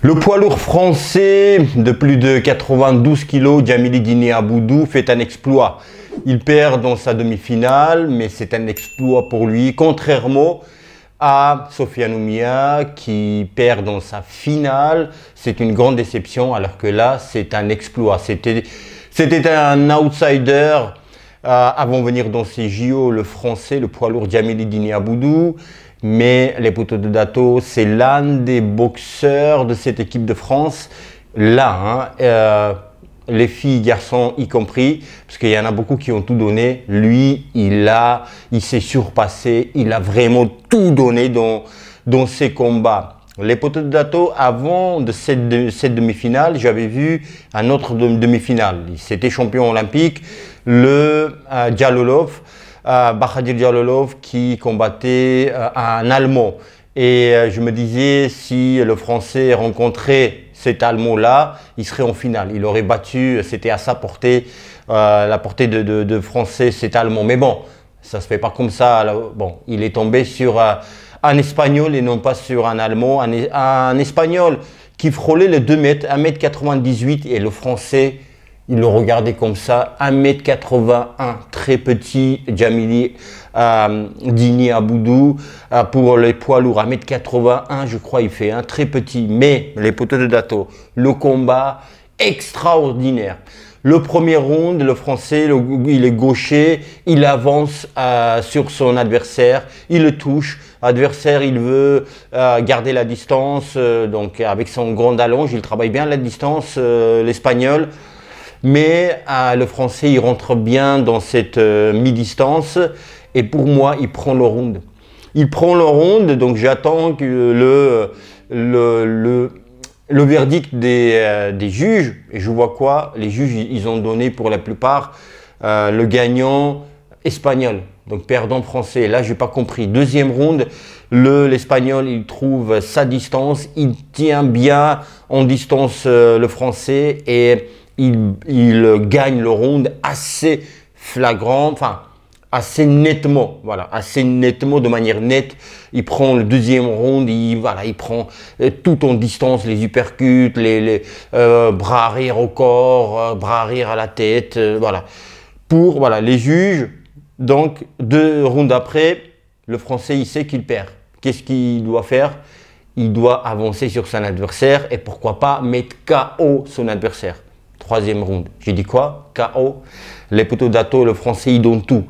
Le poids lourd français de plus de 92 kg, Djamili Dini Aboudou, fait un exploit. Il perd dans sa demi-finale, mais c'est un exploit pour lui, contrairement à Sofia Noumia, qui perd dans sa finale. C'est une grande déception, alors que là, c'est un exploit. C'était un outsider euh, avant de venir dans ces JO, le français, le poids lourd Djamili Dini Aboudou mais les poteaux de Dato, c'est l'un des boxeurs de cette équipe de France. Là, hein, euh, les filles, garçons y compris, parce qu'il y en a beaucoup qui ont tout donné. Lui, il a, il s'est surpassé, il a vraiment tout donné dans, dans ses combats. Les poteaux de Dato, avant de cette, demi-finale, j'avais vu un autre demi-finale. C'était champion olympique, le euh, Djalolov euh, Bahadir qui combattait euh, un Allemand. Et euh, je me disais, si le Français rencontrait cet Allemand-là, il serait en finale. Il aurait battu, c'était à sa portée, euh, la portée de, de, Français, cet Allemand. Mais bon, ça se fait pas comme ça. bon, il est tombé sur un Espagnol et non pas sur un Allemand. Un, Espagnol qui frôlait les 2 mètres, 1 mètre 98 et le Français il le regardait comme ça, 1m81, très petit, Jamili euh, Dini Aboudou, euh, pour les poids lourds, 1m81, je crois, il fait un très petit. Mais les poteaux de Dato, le combat extraordinaire. Le premier round, le Français, il est gaucher, il avance euh, sur son adversaire, il le touche. Adversaire, il veut garder la distance, donc avec son grand allonge, il travaille bien la distance, l'Espagnol mais ah, le français il rentre bien dans cette euh, mi-distance et pour moi il prend le round. Il prend le round, donc j'attends le, le, le, verdict euh, des, juges, et je vois quoi Les juges ils ont donné pour la plupart euh, le gagnant espagnol, donc perdant français. Là j'ai pas compris. Deuxième round, l'espagnol il trouve sa distance, il tient bien en distance le français et il, euh, gagne le round assez flagrant, enfin assez nettement, voilà, assez nettement, de manière nette. Il prend le deuxième round, il, voilà, il prend euh, tout en distance, les uppercuts, les, les euh, bras arrière au corps, bras rire à la tête, voilà. Pour voilà, les juges, donc deux rounds après, le Français, il sait qu'il perd. Qu'est-ce qu'il doit faire Il doit avancer sur son adversaire et pourquoi pas mettre KO son adversaire troisième round. J'ai dit quoi KO. Les poteaux d'Ato, le français, ils donnent tout.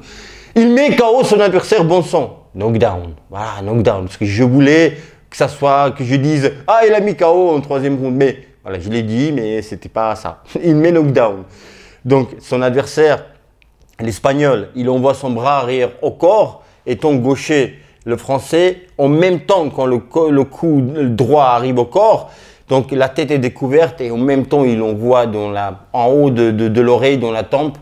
Il met KO son adversaire, bon sang. Knockdown. Voilà, knockdown. Parce que je voulais que ça soit, que je dise, ah, il a mis KO en troisième ronde. Mais voilà, je l'ai dit, mais c'était pas ça. Il met knockdown. Donc, son adversaire, l'espagnol, il envoie son bras arrière au corps, et étant gaucher, le français, en même temps, quand le, le coup droit arrive au corps, donc la tête est découverte et en même temps, il envoie dans en haut de, l'oreille, dans la tempe,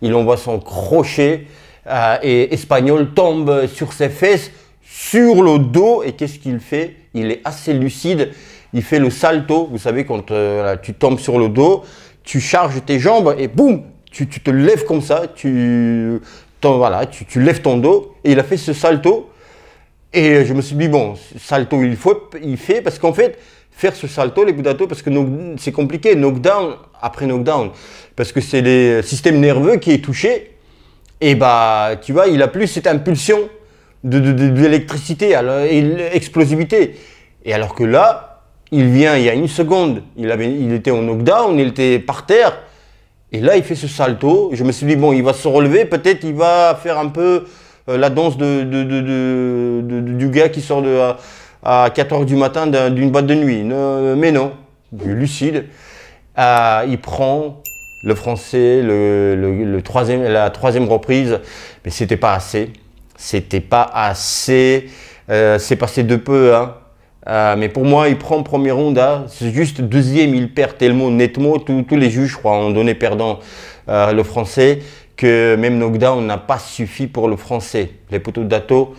il envoie son crochet euh, et Espagnol tombe sur ses fesses, sur le dos et qu'est-ce qu'il fait Il est assez lucide, il fait le salto, vous savez quand euh, tu tombes sur le dos, tu charges tes jambes et boum, tu, te lèves comme ça, tu, voilà, tu, tu, lèves ton dos et il a fait ce salto et je me suis dit bon, salto il faut il fait parce qu'en fait faire ce salto, les budato, parce que c'est compliqué, knockdown après knockdown, parce que c'est le système nerveux qui est touché, et bah, tu vois, il a plus cette impulsion de, de, et Et alors que là, il vient, il y a une seconde, il, avait, il était en knockdown, il était par terre, et là, il fait ce salto. Je me suis dit, bon, il va se relever, peut-être il va faire un peu euh, la danse de, du gars qui sort de, à 4 h du matin d'une boîte de nuit. mais non, du lucide. Euh, il prend le français, le, troisième, la troisième reprise, mais c'était pas assez. C'était pas assez. Euh, c'est passé de peu. Hein. Euh, mais pour moi, il prend premier round. C'est juste deuxième, il perd tellement nettement. Tous, les juges, je crois, ont donné perdant le français que même knockdown n'a pas suffi pour le français. Les poteaux d'Ato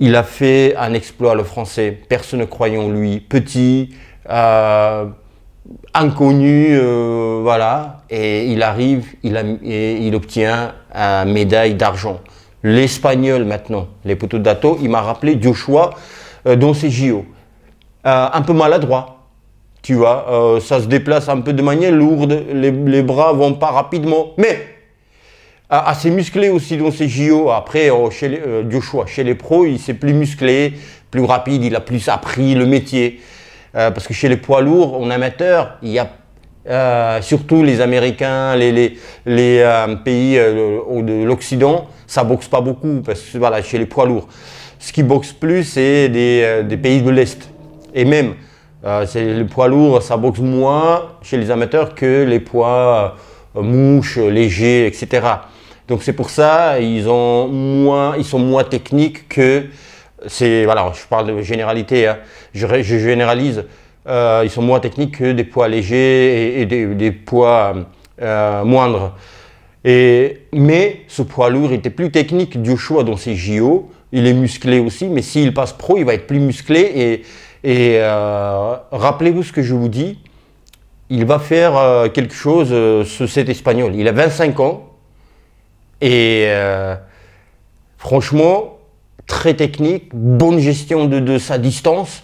il a fait un exploit, le français. Personne ne croyait en lui. Petit, euh, inconnu, euh, voilà. Et il arrive, il, obtient une médaille d'argent. L'espagnol maintenant, les poteaux d'Ato, il m'a rappelé Joshua euh, dans ses JO. un peu maladroit, tu vois. ça se déplace un peu de manière lourde, les, les bras vont pas rapidement. Mais ah, assez musclé aussi dans ses JO. Après, euh, chez les, euh, chez les pros, il s'est plus musclé, plus rapide, il a plus appris le métier. Euh, parce que chez les poids lourds, en amateur, il y a surtout les Américains, les, pays de l'Occident, ça boxe pas beaucoup parce que voilà, chez les poids lourds. Ce qui boxe plus, c'est des, des, pays de l'Est. Et même, les poids lourds, ça boxe moins chez les amateurs que les poids mouches, légers, etc. Donc c'est pour ça ils ont moins, ils sont moins techniques que c'est voilà, je parle de généralité, hein. je, je, généralise. Euh, ils sont moins techniques que des poids légers et, des, poids euh, moindres. Et, mais ce poids lourd était plus technique du choix dans ses JO. Il est musclé aussi, mais s'il passe pro, il va être plus musclé. Et, et euh, rappelez-vous ce que je vous dis, il va faire quelque chose, ce, cet Espagnol. Il a 25 ans, et euh, franchement, très technique, bonne gestion de, sa distance,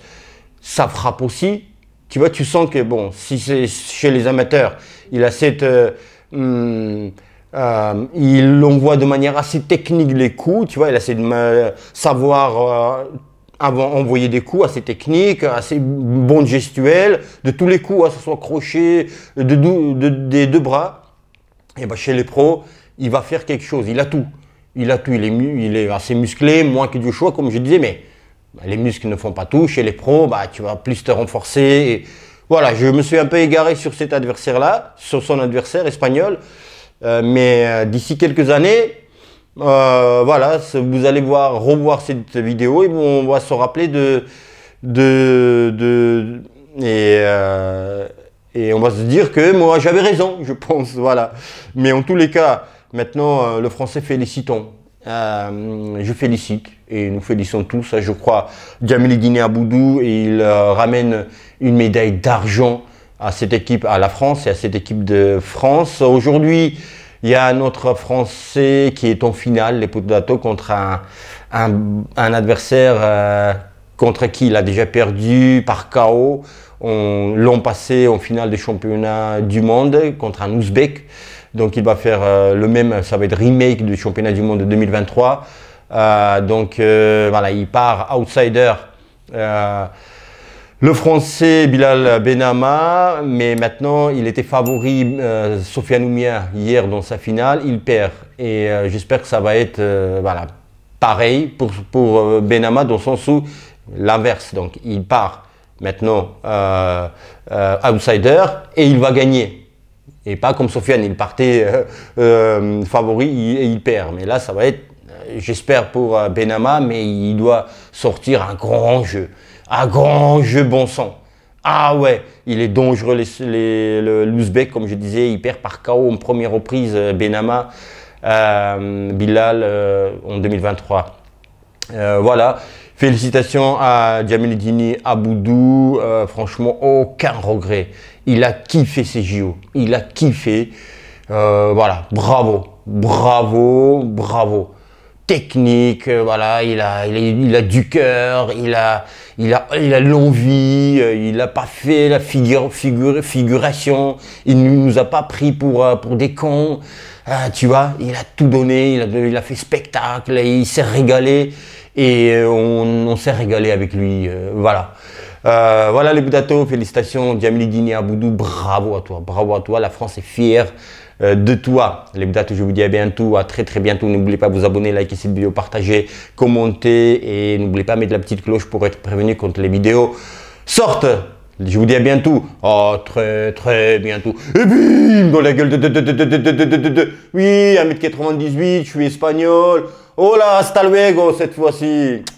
ça frappe aussi. Tu vois, tu sens que bon, si c'est chez les amateurs, il a cette, euh, hmm, euh, il envoie de manière assez technique les coups. Tu vois, il a de savoir envoyer des coups assez techniques, assez bon gestuel, de tous les coups, hein, que ce soit crochet, de, des deux bras. Et ben chez les pros, il va faire quelque chose. Il a tout. Il a tout. Il est, mu il est assez musclé, moins que du choix, comme je disais, mais bah, les muscles ne font pas tout. Chez les pros, bah, tu vas plus te renforcer. Et... Voilà, je me suis un peu égaré sur cet adversaire-là, sur son adversaire espagnol. Euh, mais euh, d'ici quelques années, euh, voilà, vous allez voir, revoir cette vidéo et on va se rappeler de. de, de et, et on va se dire que moi j'avais raison, je pense, voilà. Mais en tous les cas, Maintenant, euh, le français félicitons. Euh, je félicite et nous félicitons tous. Je crois Djamili Guinée Aboudou, il euh, ramène une médaille d'argent à cette équipe, à la France et à cette équipe de France. Aujourd'hui, il y a un autre Français qui est en finale, les Potato, contre un, adversaire contre qui il a déjà perdu par KO l'an passé en finale des championnats du monde contre un Ouzbek. Donc il va faire euh, le même, ça va être remake du championnat du monde de 2023. Euh, donc euh, voilà, il part outsider. le français Bilal Benama, mais maintenant il était favori Sofia Noumia hier dans sa finale, il perd. Et j'espère que ça va être voilà, pareil pour, Benama dans le sens où l'inverse, donc il part maintenant outsider et il va gagner. Et pas comme Sofiane, il partait euh, euh, favori et il perd. Mais là, ça va être, euh, j'espère pour Benama, mais il doit sortir un grand jeu. Un grand jeu bon sang. Ah ouais, il est dangereux l'Ouzbek, comme je disais, il perd par KO en première reprise Benama, Bilal en 2023. voilà. Félicitations à Djamil à Aboudou, euh, franchement, aucun regret. Il a kiffé ses JO. Il a kiffé. Euh, voilà, bravo. Bravo, bravo. Technique, euh, voilà, il a, il a, du cœur, il a, il a, il a l'envie, il n'a pas fait la figure, figure, figuration, il ne nous a pas pris pour, pour des cons. tu vois, il a tout donné, il a, il a fait spectacle, il s'est régalé et on, s'est régalé avec lui. voilà. voilà les Boudato. félicitations Djamili Aboudou, bravo à toi, bravo à toi, la France est fière de toi. Les Boudato, je vous dis à bientôt, à très très bientôt. N'oubliez pas de vous abonner, liker cette vidéo, partager, commenter et n'oubliez pas de mettre la petite cloche pour être prévenu quand les vidéos sortent. Je vous dis à bientôt. à très, très bientôt. Et bim, dans la gueule de... de, de, de oui, 1m98, je suis espagnol. Hola, oh là, hasta luego cette fois-ci.